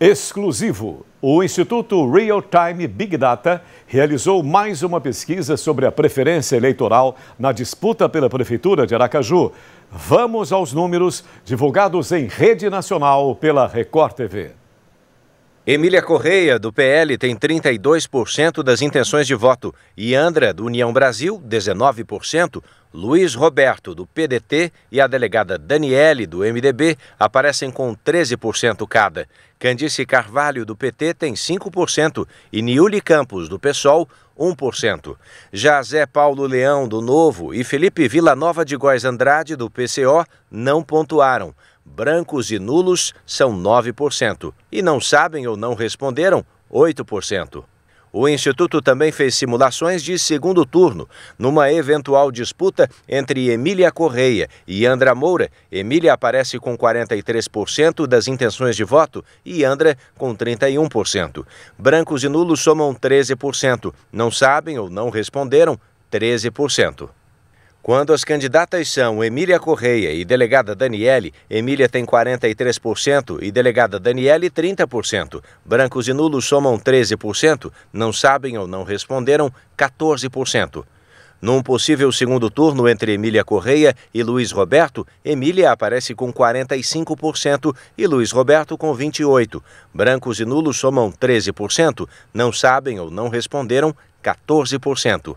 Exclusivo. O Instituto Real Time Big Data realizou mais uma pesquisa sobre a preferência eleitoral na disputa pela Prefeitura de Aracaju. Vamos aos números divulgados em rede nacional pela Record TV. Emília Correia, do PL, tem 32% das intenções de voto. E Andra, do União Brasil, 19%. Luiz Roberto, do PDT, e a delegada Daniele, do MDB, aparecem com 13% cada. Candice Carvalho, do PT, tem 5%. E Niuli Campos, do PSOL, 1%. Já Zé Paulo Leão, do Novo, e Felipe Villanova de Góis Andrade, do PCO, não pontuaram. Brancos e nulos são 9%, e não sabem ou não responderam 8%. O Instituto também fez simulações de segundo turno, numa eventual disputa entre Emília Correia e Andra Moura. Emília aparece com 43% das intenções de voto e Andra com 31%. Brancos e nulos somam 13%, não sabem ou não responderam 13%. Quando as candidatas são Emília Correia e delegada Daniele, Emília tem 43% e delegada Daniele 30%. Brancos e nulos somam 13%, não sabem ou não responderam 14%. Num possível segundo turno entre Emília Correia e Luiz Roberto, Emília aparece com 45% e Luiz Roberto com 28%. Brancos e nulos somam 13%, não sabem ou não responderam 14%.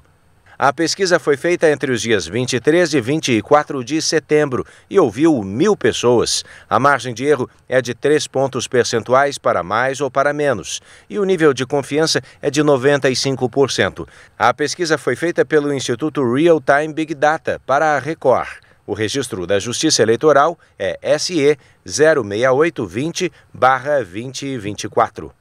A pesquisa foi feita entre os dias 23 e 24 de setembro e ouviu mil pessoas. A margem de erro é de 3 pontos percentuais para mais ou para menos, e o nível de confiança é de 95%. A pesquisa foi feita pelo Instituto Real Time Big Data para a Record. O registro da Justiça Eleitoral é SE 06820-2024.